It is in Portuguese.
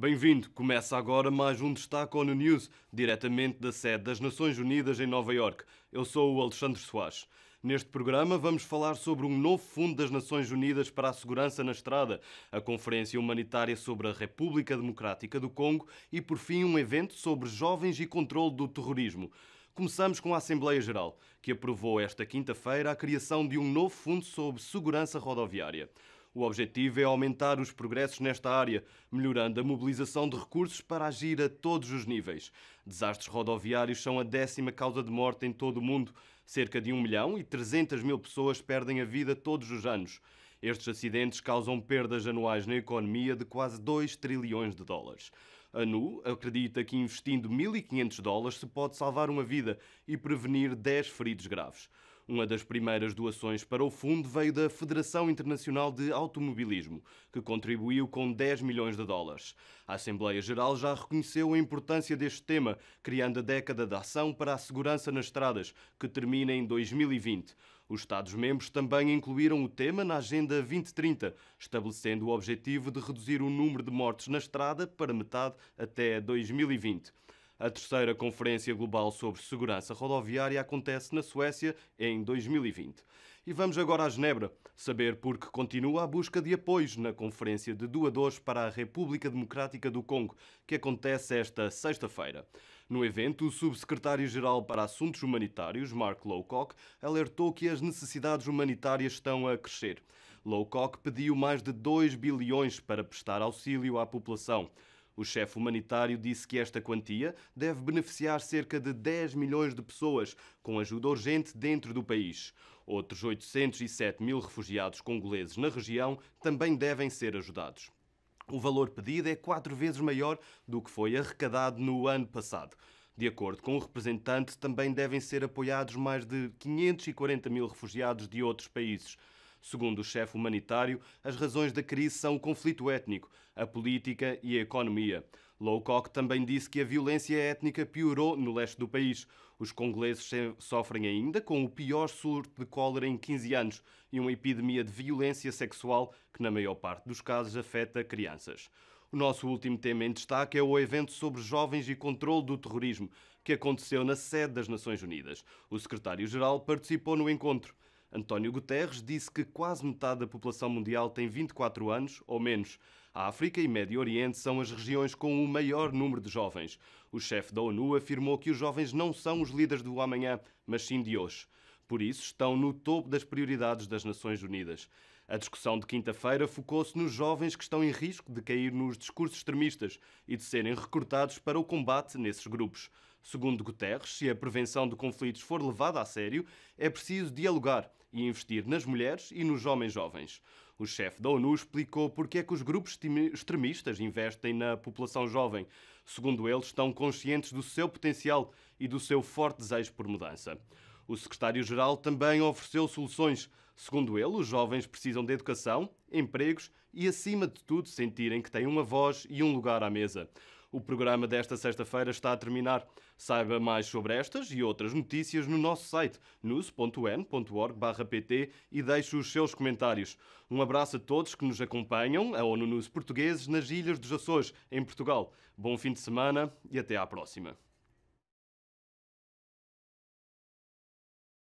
Bem-vindo. Começa agora mais um destaque ONU News, diretamente da sede das Nações Unidas em Nova York. Eu sou o Alexandre Soares. Neste programa vamos falar sobre um novo Fundo das Nações Unidas para a Segurança na Estrada, a Conferência Humanitária sobre a República Democrática do Congo e, por fim, um evento sobre jovens e controle do terrorismo. Começamos com a Assembleia Geral, que aprovou esta quinta-feira a criação de um novo fundo sobre segurança rodoviária. O objetivo é aumentar os progressos nesta área, melhorando a mobilização de recursos para agir a todos os níveis. Desastres rodoviários são a décima causa de morte em todo o mundo. Cerca de 1 milhão e 300 mil pessoas perdem a vida todos os anos. Estes acidentes causam perdas anuais na economia de quase 2 trilhões de dólares. A NU acredita que investindo 1.500 dólares se pode salvar uma vida e prevenir 10 feridos graves. Uma das primeiras doações para o fundo veio da Federação Internacional de Automobilismo, que contribuiu com 10 milhões de dólares. A Assembleia Geral já reconheceu a importância deste tema, criando a década de ação para a segurança nas estradas, que termina em 2020. Os Estados-membros também incluíram o tema na Agenda 2030, estabelecendo o objetivo de reduzir o número de mortes na estrada para metade até 2020. A terceira Conferência Global sobre Segurança Rodoviária acontece na Suécia em 2020. E vamos agora a Genebra, saber por que continua a busca de apoios na Conferência de Doadores para a República Democrática do Congo, que acontece esta sexta-feira. No evento, o subsecretário-geral para Assuntos Humanitários, Mark Lowcock, alertou que as necessidades humanitárias estão a crescer. Lowcock pediu mais de 2 bilhões para prestar auxílio à população. O chefe humanitário disse que esta quantia deve beneficiar cerca de 10 milhões de pessoas com ajuda urgente dentro do país. Outros 807 mil refugiados congoleses na região também devem ser ajudados. O valor pedido é quatro vezes maior do que foi arrecadado no ano passado. De acordo com o representante, também devem ser apoiados mais de 540 mil refugiados de outros países. Segundo o chefe humanitário, as razões da crise são o conflito étnico, a política e a economia. Lowcock também disse que a violência étnica piorou no leste do país. Os congoleses sofrem ainda com o pior surto de cólera em 15 anos e uma epidemia de violência sexual que, na maior parte dos casos, afeta crianças. O nosso último tema em destaque é o evento sobre jovens e controle do terrorismo, que aconteceu na sede das Nações Unidas. O secretário-geral participou no encontro. António Guterres disse que quase metade da população mundial tem 24 anos ou menos. A África e Médio Oriente são as regiões com o maior número de jovens. O chefe da ONU afirmou que os jovens não são os líderes do amanhã, mas sim de hoje. Por isso, estão no topo das prioridades das Nações Unidas. A discussão de quinta-feira focou-se nos jovens que estão em risco de cair nos discursos extremistas e de serem recrutados para o combate nesses grupos. Segundo Guterres, se a prevenção de conflitos for levada a sério, é preciso dialogar e investir nas mulheres e nos homens jovens. O chefe da ONU explicou porque é que os grupos extremistas investem na população jovem. Segundo ele, estão conscientes do seu potencial e do seu forte desejo por mudança. O secretário-geral também ofereceu soluções Segundo ele, os jovens precisam de educação, empregos e, acima de tudo, sentirem que têm uma voz e um lugar à mesa. O programa desta sexta-feira está a terminar. Saiba mais sobre estas e outras notícias no nosso site news.n.org/pt e deixe os seus comentários. Um abraço a todos que nos acompanham, a ONU News portugueses nas Ilhas dos Açores, em Portugal. Bom fim de semana e até à próxima.